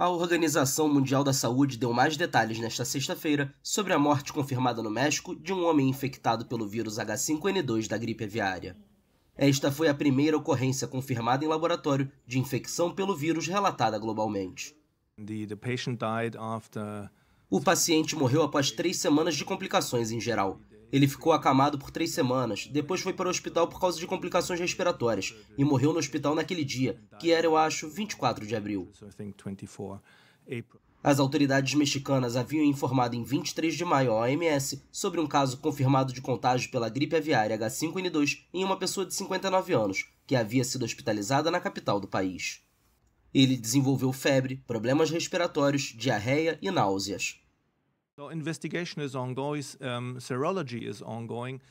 A Organização Mundial da Saúde deu mais detalhes nesta sexta-feira sobre a morte confirmada no México de um homem infectado pelo vírus H5N2 da gripe aviária. Esta foi a primeira ocorrência confirmada em laboratório de infecção pelo vírus relatada globalmente. O paciente morreu após três semanas de complicações em geral. Ele ficou acamado por três semanas, depois foi para o hospital por causa de complicações respiratórias e morreu no hospital naquele dia, que era, eu acho, 24 de abril. As autoridades mexicanas haviam informado em 23 de maio à OMS sobre um caso confirmado de contágio pela gripe aviária H5N2 em uma pessoa de 59 anos, que havia sido hospitalizada na capital do país. Ele desenvolveu febre, problemas respiratórios, diarreia e náuseas.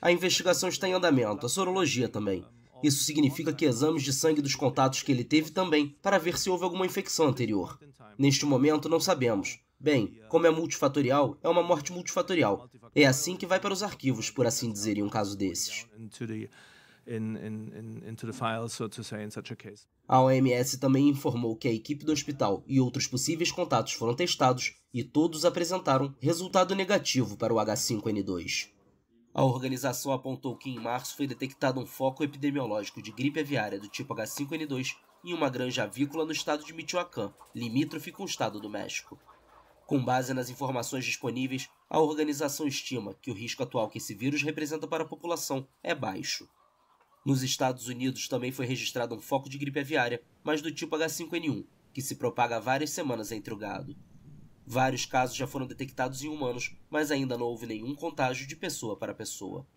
A investigação está em andamento, a sorologia também. Isso significa que exames de sangue dos contatos que ele teve também, para ver se houve alguma infecção anterior. Neste momento, não sabemos. Bem, como é multifatorial, é uma morte multifatorial. É assim que vai para os arquivos, por assim dizer, em um caso desses in, in, into the so to say, in such a case. A OMS também informou que a equipe do hospital e outros possíveis contatos foram testados e todos apresentaram resultado negativo para o H5N2. A organização apontou que em março foi detectado um foco epidemiológico de gripe aviária do tipo H5N2 em uma granja avícola no estado de Michoacán, limítrofe com o estado do México. Com base nas informações disponíveis, a organização estima que o risco atual que esse vírus representa para a população é baixo. Nos Estados Unidos também foi registrado um foco de gripe aviária, mas do tipo H5N1, que se propaga várias semanas entre o gado. Vários casos já foram detectados em humanos, mas ainda não houve nenhum contágio de pessoa para pessoa.